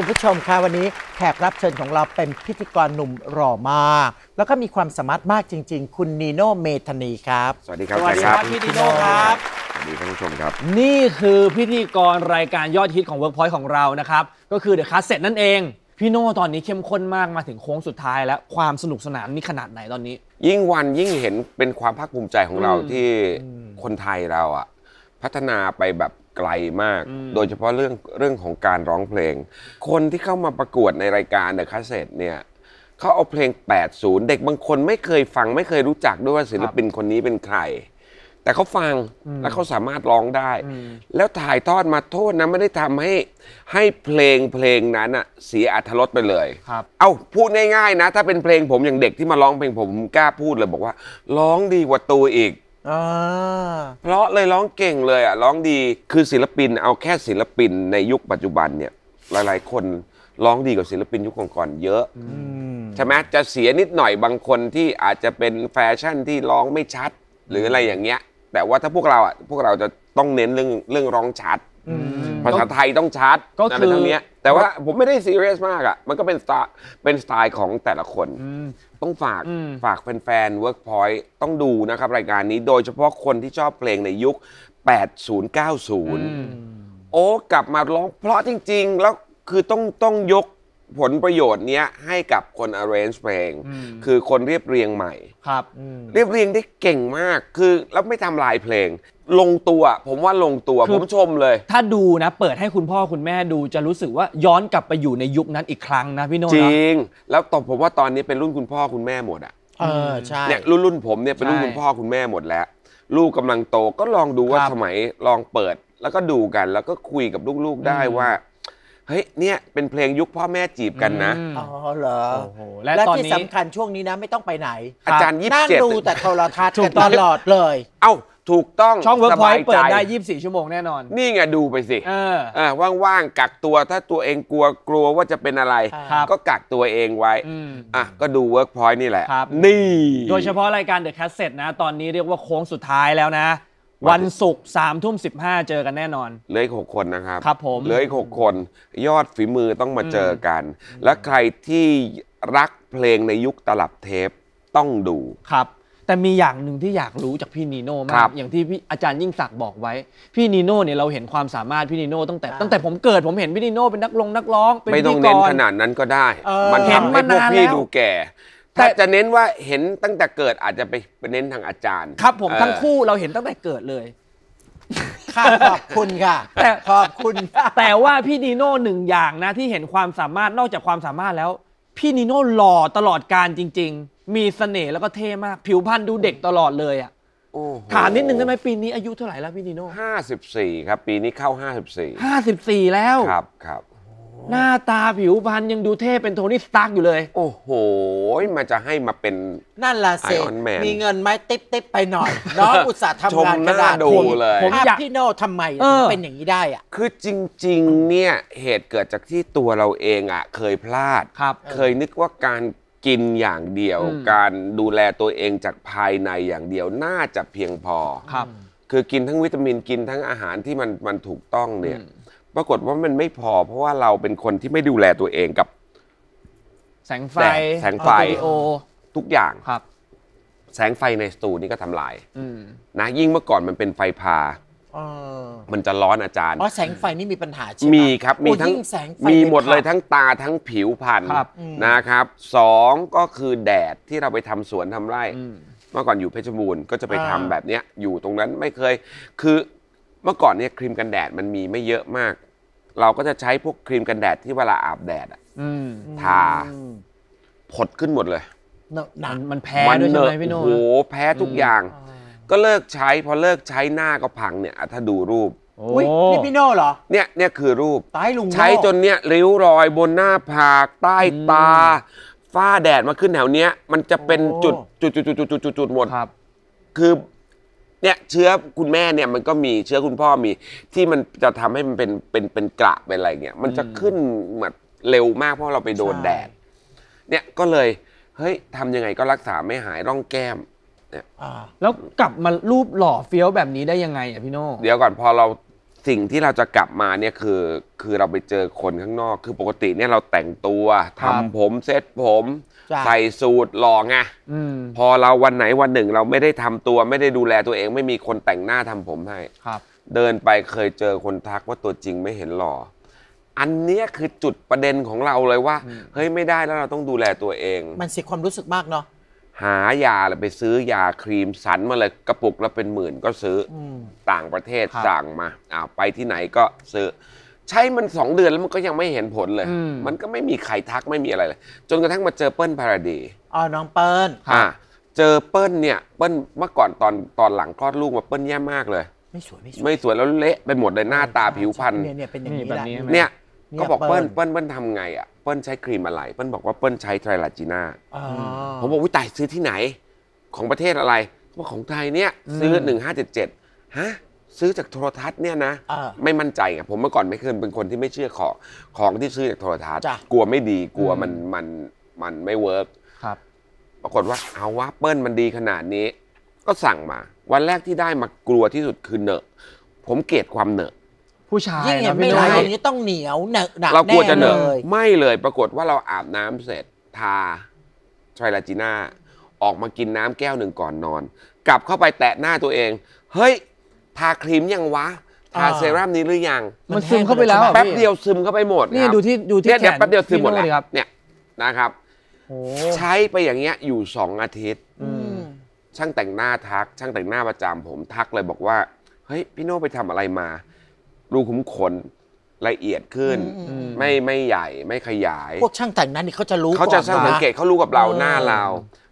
คุณผู้ชมคะวันนี้แขกรับเชิญของเราเป็นพิธีกรหนุ่มหล่อมากแล้วก็มีความสามารถมากจริงๆคุณนีโน่เมธานีครับ สวัสดีครับ สวัสดีครับพี่นีโน่ครับสวัสดีท่านผู้ชมครับ นี่คือพิธีกรรายการยอดฮิตของ Workpoint ของเรานะครับ ก็คือเดอะคัสเซ็ตนั่นเอง พี่โน่ตอนนี้เข้มข้นมากมาถึงโค้งสุดท้ายแล้วความสนุกสนานนี่ขนาดไหนตอนนี้ ยิ่งวันยิ่งเห็นเป็นความภาคภูมิใจของเราที่คนไทยเราอะพัฒนาไปแบบไกลมากโดยเฉพาะเรื่องเรื่องของการร้องเพลง คนที่เข้ามาประกวดในรายการเดอะคาเซ็ตเนี่ยเขาเอาเพลง 80 เด็กบางคนไม่เคยฟังไม่เคยรู้จักด้วยว่าศิลปินคนนี้เป็นใคร แต่เขาฟังแล้วเขาสามารถร้องได้ แล้วถ่ายทอดมาโทษนะ ไม่ได้ทำให้ให้เพลงเพลงนั้นอะเสียอัธรสไปเลยครับ เอาพูดง่ายๆนะ ถ้าเป็นเพลงผม อย่างเด็กที่มาร้องเพลงผมผมกล้าพูดเลยบอกว่าร้องดีกว่าตัวอีกเพราะเลย ร้องเก่งเลยอ่ะ ร้องดีคือศิลปินเอาแค่ศิลปินในยุคปัจจุบันเนี่ย หลายๆคนร้องดีกว่าศิลปินยุคก่อนเยอะใช่ไหมจะเสียนิดหน่อยบางคนที่อาจจะเป็นแฟชั่นที่ร้องไม่ชัด หรืออะไรอย่างเงี้ย แต่ว่าถ้าพวกเราอ่ะ พวกเราจะต้องเน้นเรื่องเรื่องร้องชัดภาษาไทยต้องชัดก็คือรทังเนี้ยแต่ว่าผมไม่ได้ซีเรียสมากอ่ะมันก็เป็นสไตล์เป็นสไตล์ของแต่ละคน ต้องฝากฝากแฟนๆ Workpoint ต้องดูนะครับ รายการนี้โดยเฉพาะคนที่ชอบเพลงในยุค 8090 โอ้กลับมาร้องเพราะจริง ๆ แล้ว คือต้องต้องยกผลประโยชน์เนี้ยให้กับคน arrange เพลง คือคนเรียบเรียงใหม่ครับเรียบเรียงได้เก่งมากคือแล้วไม่ทำลายเพลงลงตัวผมว่าลงตัวผมชมเลย ถ้าดูนะเปิดให้คุณพ่อคุณแม่ดูจะรู้สึกว่าย้อนกลับไปอยู่ในยุคนั้นอีกครั้งนะ พี่โน้ตจนริงแล้วตอนผมว่าตอนนี้เป็นรุ่นคุณพ่อคุณแม่หมดอะเออใช่เนี่ยรุ่นรุ่นผมเนี่ยเป็นรุ่นคุณพ่อคุณแม่หมดแล้ว ลูกกำลังโตก็ลองดูว่าสมัยลองเปิดแล้วก็ดูกันแล้วก็คุยกับลูกๆได้ว่า เฮ้ยเนี่ยเป็นเพลงยุคพ่อแม่จีบกันนะอ๋อเหรอโอ้โหและที่สำคัญช่วงนี้นะไม่ต้องไปไหน อาจารย์ยี่สิบงเจ็ดดูแต่โทรทัศน์กันตลอดเลย เอ้าถูกต้อง ช่องเวิร์กพอยต์เปิดได้ 24 ชั่วโมงแน่นอน นี่ไงดูไปสิเออว่างๆ กักตัวถ้าตัวเองกลัวกลัวว่าจะเป็นอะไรรก็กักตัวเองไว้ออ่ะ ก็ดูเวิร์กพอยต์นี่แหละ นี่ โดยเฉพาะรายการเดอะแคสเซ็ตนะ ตอนนี้เรียกว่าโค้งสุดท้ายแล้วนะ วันศุกร์สามทุ่มสิบห้าเจอกันแน่นอนเหลืออีกหกคนนะครับ ครับผมเหลืออีกหกคน ยอดฝีมือต้องมาเจอกัน และใครที่รักเพลงในยุคตลับเทปต้องดูครับแต่มีอย่างหนึ่งที่อยากรู้จากพี่นีโน่มากอย่างที่พี่อาจารย์ยิ่งศักดิ์บอกไว้ พี่นีโน่เนี่ยเราเห็นความสามารถพี่นีโน่ตั้งแต่ตั้งแต่ผมเกิดผมเห็นพี่นีโน่เป็นนักลงนักร้อง เป็นไม่ต้องเน้นขนาดนั้นก็ได้มันทำให้พวกพี่ดูแก่ แต่ถ้าจะเน้นว่าเห็นตั้งแต่เกิดอาจจะไปเน้นทางอาจารย์ ครับ ผมทั้งคู่เราเห็นตั้งแต่เกิดเลยขอบคุณค่ะแต่ขอบคุณแต่ว่าพี่นีโน่หนึ่งอย่างนะที่เห็นความสามารถนอกจากความสามารถแล้วพี่นีโน่หล่อตลอดการจริงมีเสน่ห์แล้วก็เท่มาก ผิวพรรณดูเด็กตลอดเลยอ่ะ โอ้โหถามนิดนึงได้ไหมปีนี้อายุเท่าไหร่แล้วพี่นิโน่ห้าสิบสี่ครับ ปีนี้เข้าห้าสิบสี่ ห้าสิบสี่แล้ว ครับครับ หน้าตาผิวพรรณยังดูเท่เป็นโทนี่สตาร์กอยู่เลย โอ้โห มันจะให้มาเป็น นั่นล่ะสิมีเงินไหมติ๊บติ๊บไปหน่อย น้องอุตส่าห์ทำงานกระดาษนาดูเลยผมอยากพี่โน่ทำไมเถึงเป็นอย่างนี้ได้อะคือจริง ๆ เนี่ยเหตุเกิดจากที่ตัวเราเองอ่ะ เคยพลาดครับเคยนึกว่าการกินอย่างเดียวการดูแลตัวเองจากภายในอย่างเดียวน่าจะเพียงพอครับ คือกินทั้งวิตามินกินทั้งอาหารที่มันมันถูกต้องเนี่ย ปรากฏว่ามันไม่พอเพราะว่าเราเป็นคนที่ไม่ดูแลตัวเองกับ แสงไฟแสงไฟโอทุกอย่างครับ แสงไฟในสตูนี่ก็ทำลายอืนะยิ่งเมื่อก่อนมันเป็นไฟพามันจะร้อนอาจารย์อ๋อแสงไฟนี่มีปัญหาใช่ไหมมีครับมีทั้งแสงไฟมีหมดเลยทั้งตาทั้งผิวพรรณนะครับสองก็คือแดดที่เราไปทำสวนทำไร่เมื่อก่อนอยู่เพชรบูรณ์ก็จะไปทำแบบเนี้ยอยู่ตรงนั้นไม่เคย คือเมื่อก่อนเนี้ยครีมกันแดดมันมีไม่เยอะมาก เราก็จะใช้พวกครีมกันแดดที่เวลาอาบแดดอ่ะทาผดขึ้นหมดเลยหนังมันแพ้ด้วยใช่ไหมพี่โน้ตโอ้โหแพ้ทุกอย่างก็เลิกใช้พอเลิกใช้หน้าก็พังเนี่ยถ้าดูรูปอุ้ยนี่พี่โน่เหรอเนี่ยเนี่ยคือรูปใช้จนเนี่ยริ้วรอยบนหน้าผากใต้ตาฝ้าแดดมาขึ้นแถวเนี้ยมันจะเป็นจุดจุดจุดจุดจุดจุดจุดหมดครับ คือเนี่ยเชื้อคุณแม่เนี่ยมันก็มีเชื้อคุณพ่อมี ที่มันจะทำให้มันเป็นเป็นเป็นกระเป็นอะไรเงี้ยมันจะขึ้นแบบเร็วมากเพราะเราไปโดนแดดเนี่ยก็เลยเฮ้ยทำยังไงก็รักษาไม่หายร่องแก้มเนี่ยแล้วกลับมารูปหล่อเฟี้ยวแบบนี้ได้ยังไงอ่ะพี่โน่เดี๋ยวก่อนพอเราสิ่งที่เราจะกลับมาเนี่ยคือคือเราไปเจอคนข้างนอก คือปกติเนี่ยเราแต่งตัวทำผมเซ็ตผมใส่สูตรหล่อไงพอเราวันไหนวันหนึ่งเราไม่ได้ทำตัวไม่ได้ดูแลตัวเอง ไม่มีคนแต่งหน้าทำผมให้เดินไปเคยเจอคนทักว่าตัวจริงไม่เห็นหล่ออันนี้คือจุดประเด็นของเราเลยว่าเฮ้ยไม่ได้แล้วเราต้องดูแลตัวเอง มันเสียความรู้สึกมากเนาะหายาไปซื้อยาครีมสันมาเลยกระปุกแล้วเป็นหมื่นก็ซื้ออต่างประเทศสั่งมาอ้าวไปที่ไหนก็ซื้อ ใช้มันสองเดือนแล้วมันก็ยังไม่เห็นผลเลย มันก็ไม่มีใครทักไม่มีอะไรเลยจนกระทั่งมาเจอเปิ้ลพาราดีอ๋อน้องเปิ้ลค่ะเจอเปิ้ลเนี่ยเปิ้ลเมื่อก่อนตอนตอนหลังคลอดลูกมาเปิ้ลแย่มากเลย ไม่สวย ไม่สวยไม่สวยแล้วเละไปหมดเลยหน้าตาผิวพรรณเนี่ยเนี่ยเป็นอย่างนี้แหละนี้เนี่ยก็บอกเปิ้ลเปิ้ลเปิ้ลทำไงอ่ะปิ้ลใช้ครีมอะไร เปิ้ลบอกว่าเปิ้ลใช้ไทรลาจีน่าผมบอกวิตายซื้อที่ไหน ของประเทศอะไรว่าบอกของไทยเนี่ย ซื้อ 1577ฮะซื้อจากโทรทัศน์เนี่ยนะไม่มั่นใจ่ะผมเมื่อก่อนไม่เคยเป็นคนที่ไม่เชื่อของของที่ซื้อจากโทรทัศน์กลัวไม่ดีกลัวมันมันมันไม่เวิร์กปรากฏว่าเอาว่าเปิ้ลมันดีขนาดนี้ ก็สั่งมา วันแรกที่ได้มากลัวที่สุดคือเนอะผมเกลียดความเนอะผู้ชายยิ่งเห็นม่ไหลอย่างนี้ต้องเหนียว หนักหนักเรากลัวจะเหนอะไม่เลยปรากฏว่าเราอาบน้ำเสร็จ ทาไทรลาจิน่า ออกมากินน้ำแก้วหนึ่งก่อนนอน กลับเข้าไปแตะหน้าตัวเองเฮ้ย ทาครีมยังวะ ทาเซรั่มนี้หรือยังมันซึมเข้าไปแล้วแป๊บเดียวซึมเข้าไปหมดนี่ดูที่ดูที่แขนแป๊บเดียวซึมหมดเลับ เนี่ยนะครับใช้ไปอย่างเงี้ยอยู่สองอาทิตย์ช่างแต่งหน้าทัก ช่างแต่งหน้าประจำผมทักเลยบอกว่า เฮ้ยพี่โน่ไปทำอะไรมารูขุมขนละเอียดขึ้นไม่ไม่ใหญ่ไม่ขยาย พวกช่างแต่งหนั้นนี่เขาจะรู้เขาจะก่อนนาสังเกตเขารู้กับเราหน้าเรา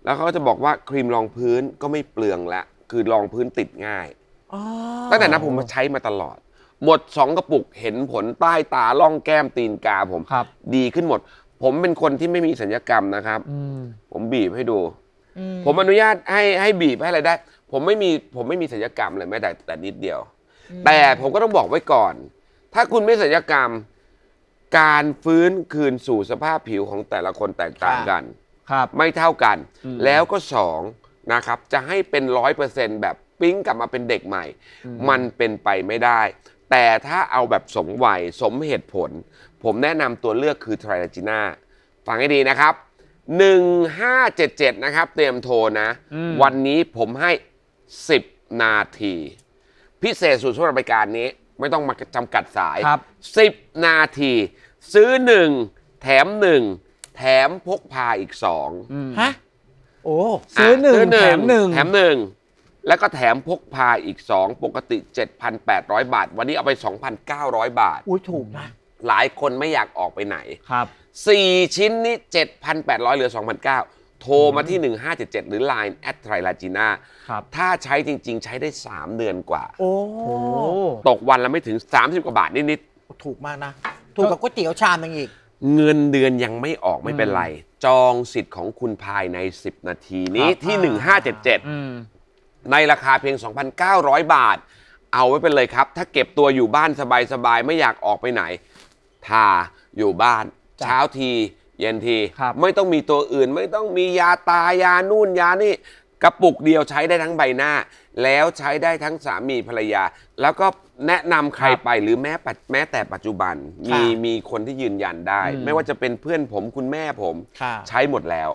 แล้วเขาก็จะบอกว่าครีมรองพื้นก็ไม่เปลืองละคือรองพื้นติดง่ายตั้งแต่นั้นผมใช้มาตลอด หมดสองกระปุกเห็นผลใต้ตาล่องแก้มตีนกาผมครับดีขึ้นหมด ผมเป็นคนที่ไม่มีสัญญกรรมนะครับอผมบีบให้ดู ผมอนุญาตให้ให้บีบให้อะไรได้ ผมไม่มีผมไม่มีสัญญกรรมเลยแม้แต่แต่นิดเดียวแต่ผมก็ต้องบอกไว้ก่อน ถ้าคุณไม่ศัลยกรรม การฟื้นคืนสู่สภาพผิวของแต่ละคนแตกต่างกันครับ ไม่เท่ากัน แล้วก็สองนะครับ จะให้เป็นร้อยเปอร์เซ็นต์แบบปิ้งกลับมาเป็นเด็กใหม่ มันเป็นไปไม่ได้ แต่ถ้าเอาแบบสมวัยสมเหตุผล ผมแนะนำตัวเลือกคือไทรลจิน่าฟังให้ดีนะครับ 1577 นะครับเตรียมโทรนะ วันนี้ผมให้10นาทีพิเศษสุดสำหรับรายการนี้ ไม่ต้องมาจำกัดสายครับ10 นาที ซื้อ 1 แถม 1 แถมพกพาอีก 2 ฮะ โอ้ ซื้อหนึ่งแถมหนึ่งแถมหนึ่งแล้วก็แถมพกพาอีก 2 ปกติ 7,800 บาท วันนี้เอาไป 2,900 บาท อุ้ยถูกนะ หลายคนไม่อยากออกไปไหน ครับ 4 ชิ้นนี้ 7,800 เหลือ 2,900โทรมาที่ 1577 หรือ Line แอดไทรลาจีน่าครับ ถ้าใช้จริงๆ ใช้ได้ 3 เดือนกว่า โอ้โตกวันละไม่ถึง 30 กว่าบาทนิดๆ ถูกมากนะ ถูกกับก๋วยเตี๋ยวชามนึงอีก เงินเดือนยังไม่ออกไม่เป็นไร จองสิทธิ์ของคุณภายใน 10 นาทีนี้ที่ 1577ในราคาเพียง 2,900 บาท เอาไว้เป็นเลยครับ ถ้าเก็บตัวอยู่บ้านสบายๆ ไม่อยากออกไปไหนทาอยู่บ้านเช้าทีเย็นทีไม่ต้องมีตัวอื่นไม่ต้องมียาตายานู่นยานี่กระปุกเดียวใช้ได้ทั้งใบหน้า แล้วใช้ได้ทั้งสามีภรรยา แล้วก็แนะนำใครไปหรือแม้แม้แต่ปัจจุบัน มีมีคนที่ยืนยันได้ ไม่ว่าจะเป็นเพื่อนผมคุณแม่ผม ใช้หมดแล้ว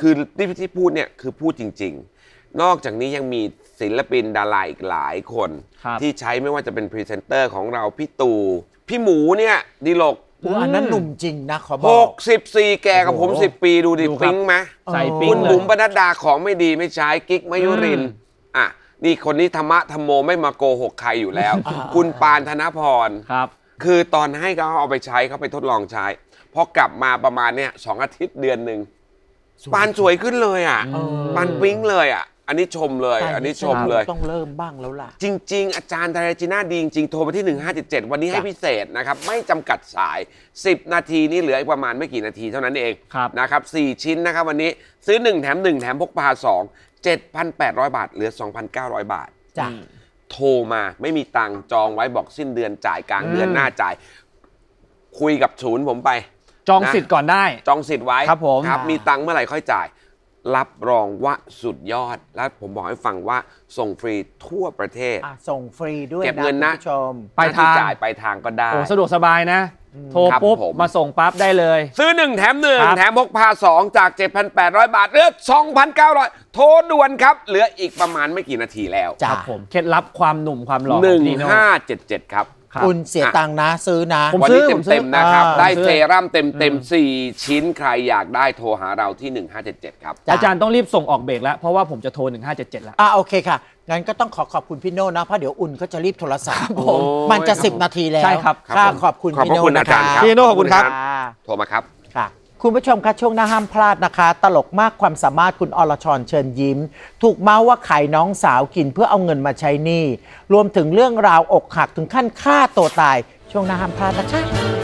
คือ ที่ที่พูดเนี่ย คือพูดจริง ๆ นอกจากนี้ยังมีศิลปินดาราอีกหลายคนคที่ใช้ไม่ว่าจะเป็นพรีเซนเตอร์ของเราพี่ตู่พี่หมูเนี่ยดีลกอันนั้นหนุ่มจริงนะขอบอกหกสิบสี่แกกับผมสิบปีดูดิ ปิ๊งไหมใส่ปิ้คุงณเลยบุ๋มปนัดดาของไม่ดีไม่ใช้กิ๊กมยุริน อ่ะนี่คนนี้ธรรมะธรรมโมไม่มาโกหกใครอยู่แล้ว คุณปานธนพร ครับ คือตอนให้เขาเอาไปใช้เขาไปทดลองใช้พอกลับมาประมาณเนี้ยสองอาทิตย์เดือนหนึ่งปานสวยขึ้นเลยอ่ะปานปิ๊งเลยอ่ะอันนี้ชมเลย อันนี้ชมเลยต้องเริ่มบ้างแล้วล่ะ จริง ๆ อาจารย์ทาราจิน่าดี จริงโทรมาที่ 1577วันนี้ให้พิเศษนะครับ ไม่จำกัดสาย 10 นาทีนี่เหลืออีกประมาณไม่กี่นาทีเท่านั้นเองนะครับ 4 ชิ้นนะครับ วันนี้ซื้อ 1 แถม 1 แถมพกพา 2 7,800 บาทเหลือ 2,900 บาทจ้ะโทรมาไม่มีตังค์จองไว้บอกสิ้นเดือนจ่ายกลางเดือนหน้าจ่าย คุยกับศูนย์ผมไป จองนะสิทธิ์ก่อนได้ จองสิทธิ์ไว้ครับผมมีตังค์เมื่อไหร่ค่อยจ่ายรับรองว่าสุดยอด และผมบอกให้ฟังว่า ส่งฟรีทั่วประเทศส่งฟรีด้วยเก็บเงินนะผู้ชมปทางจ่ายไปทางก็ได้สะดวกสบายนะ โทรปุ๊บผมมาส่งปั๊บได้เลย ซื้อ 1 แถมหนึ่1แถมพกพา2 จาก 7,800 บาทเหลือ 2,900 โทรด่วนครับ เหลืออีกประมาณไม่กี่นาทีแล้วจ้ะครับผม เคล็ดลับความหนุ่มความหล่อึ่งาเจ็ด1577 ครับคคุณเสียตังนะ ซื้อนะวันนี้เต็มเต็มนะครับได้เซรั่มเต็มเต็มสี่ชิ้นใครอยากได้โทรหาเราที่ 1577 ครับ อาจารย์ต้องรีบส่งออกเบรกแล้ว เพราะว่าผมจะโทร 1577 แล้วอ่ะ โอเคค่ะ งั้นก็ต้องขอขอบคุณพี่โน่นะ เพราะเดี๋ยวอุ่นก็จะรีบโทรศัพท์ผมมันจะ 10 นาทีแล้วใช่ครับคขอบคุณขอบพี่โน่คุณนะอาจาครย์ครับพี่โน่ขอบคุณครับ โทรมาครับคุณผู้ชมคะช่วงหน้าห้ามพลาดนะคะ ตลกมากความสามารถคุณอรชรเชิญยิ้ม ถูกเมาว่าขายน้องสาวกินเพื่อเอาเงินมาใช้หนี้รวมถึงเรื่องราวอกหักถึงขั้นฆ่าตัวตาย ช่วงหน้าห้ามพลาดนะคะ